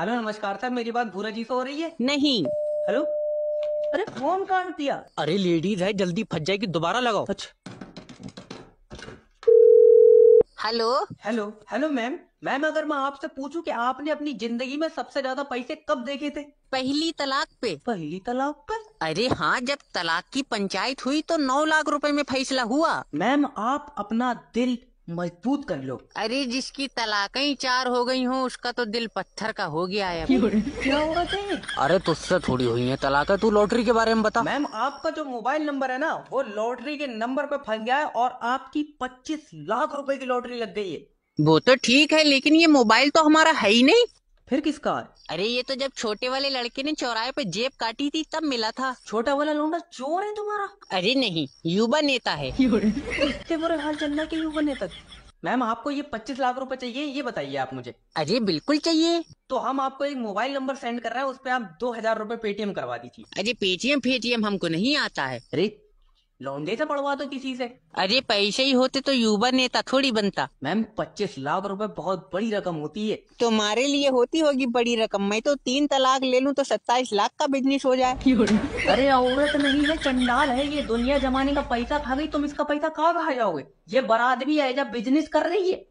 hello नमस्कार साहब मेरी बात भूरा जी से हो रही है नहीं हेलो अरे फोन कौन दिया अरे लेडीज है जल्दी फट जाएगी दोबारा लगाओ अच्छा hello hello hello ma'am ma'am अगर मैं आपसे पूछूं कि आपने अपनी जिंदगी में सबसे ज्यादा पैसे कब देखे थे पहली तलाक पे पहली तलाक पे अरे हाँ जब तलाक की पंचायत हुई तो नौ लाख रुपए में फैसला हुआ मैम आप अपना दिल मजबूत कर लो अरे जिसकी तलाकें चार हो गई हो उसका तो दिल पत्थर का हो गया है क्या होगा अरे तुझसे तो थोड़ी हुई है तलाक तू लॉटरी के बारे में बता मैम आपका जो मोबाइल नंबर है ना वो लॉटरी के नंबर पे फंस गया है और आपकी पच्चीस लाख रुपए की लॉटरी लग गई है वो तो ठीक है लेकिन ये मोबाइल तो हमारा है ही नहीं फिर किसका अरे ये तो जब छोटे वाले लड़के ने चौराहे पे जेब काटी थी तब मिला था छोटा वाला लौंडा चोर है तुम्हारा अरे नहीं युवा नेता है इतने बुरे हाल चल रहा है युवा नेता मैम आपको ये पच्चीस लाख रुपए चाहिए ये बताइए आप मुझे अरे बिल्कुल चाहिए तो हम आपको एक मोबाइल नंबर सेंड कर रहे हैं उस पर आप दो हजार रूपए पेटीएम करवा दीजिए अरे पेटीएम पेटीएम हमको नहीं आता है अरे लौंडे से पढ़वा दो किसी से अरे पैसे ही होते तो युवा नेता थोड़ी बनता मैम पच्चीस लाख रुपए बहुत बड़ी रकम होती है तुम्हारे लिए होती होगी बड़ी रकम मैं तो तीन तलाक ले लूँ तो सत्ताईस लाख का बिजनेस हो जाए अरे औरत नहीं है चंडाल है ये दुनिया जमाने का पैसा खा गई तुम इसका पैसा कहाँ खा जाओगे ये भी है जब बिजनेस कर रही है